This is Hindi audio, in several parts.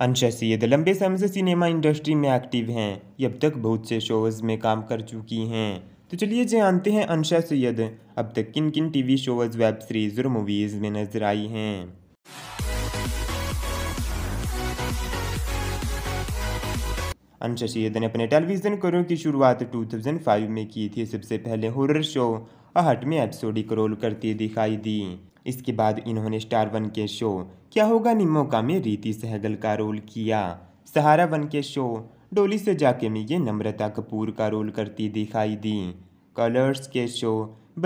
अनशा सैद लंबे समय से सिनेमा इंडस्ट्री में एक्टिव हैं ये अब तक बहुत से शोज़ में काम कर चुकी हैं तो चलिए जानते हैं अनशा सैद अब तक किन किन टीवी शोज़ वेब सीरीज़ और मूवीज़ में नजर आई हैं अनशा सैद ने अपने टेलीविज़न करियर की शुरुआत 2005 में की थी सबसे पहले हॉरर शो अहट में एपिसोडिक रोल करती दिखाई दी इसके बाद इन्होंने स्टार वन के शो क्या होगा का में रीति सहगल का रोल किया सहारा वन के शो डोली से जाके में ये नम्रता कपूर का रोल करती दिखाई दी कलर्स के शो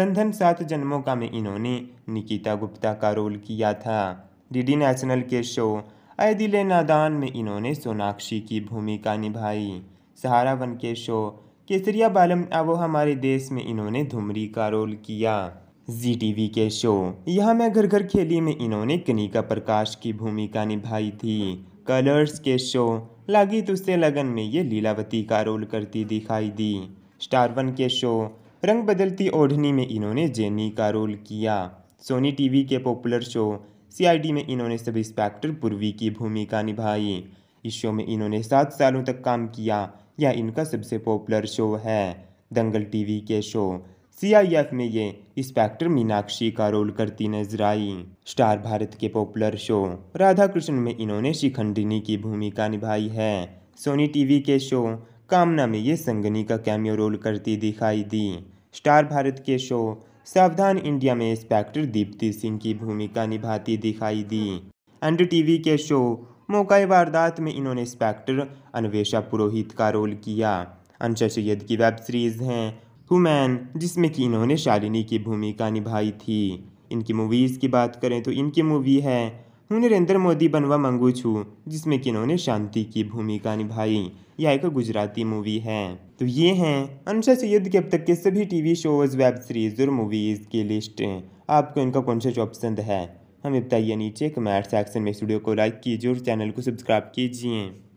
बंधन सात जन्मों का में इन्होंने निकिता गुप्ता का रोल किया था डीडी नेशनल के शो आए नादान में इन्होंने सोनाक्षी की भूमिका निभाई सहारा वन के शो केसरिया बालम आवो हमारे देश में इन्होंने धुमरी का रोल किया जी टीवी के शो यहाँ मैं घर घर खेली में इन्होंने कनिका प्रकाश की भूमिका निभाई थी कलर्स के शो लागी तुस्से तो लगन में ये लीलावती का रोल करती दिखाई दी स्टार वन के शो रंग बदलती ओढ़नी में इन्होंने जेनी का रोल किया सोनी टीवी के पॉपुलर शो सीआईडी में इन्होंने सब इंस्पेक्टर पूर्वी की भूमिका निभाई इस शो में इन्होंने सात सालों तक काम किया यह इनका सबसे पॉपुलर शो है दंगल टीवी के शो सीआईएफ में ये इंस्पेक्टर मीनाक्षी का रोल करती नजर आई स्टार भारत के पॉपुलर शो राधा कृष्ण में इन्होंने शिखंडिनी की भूमिका निभाई है सोनी टीवी के शो कामना में ये संगनी का कैमियो रोल करती दिखाई दी स्टार भारत के शो सावधान इंडिया में इंस्पेक्टर दीप्ति सिंह की भूमिका निभाती दिखाई दी एंड टीवी के शो मौका वारदात में इन्होंने इंस्पेक्टर अन्वेषा पुरोहित का रोल किया अनशा सैयद की वेब सीरीज़ हैं हुमैन जिसमें कि इन्होंने शालिनी की भूमिका निभाई थी इनकी मूवीज़ की बात करें तो इनकी मूवी है हूँ नरेंद्र मोदी बनवा मंगू छू जिसमें कि इन्होंने शांति की भूमिका निभाई यह एक गुजराती मूवी है तो ये हैं अनशा सैयद के अब तक के सभी टीवी शोज़ वेब सीरीज़ और मूवीज़ की लिस्ट आपको इनका कौन सा शो पसंद है हमें बताइए नीचे कमेंट सेक्शन में स्टूडियो को लाइक कीजिए और चैनल को सब्सक्राइब कीजिए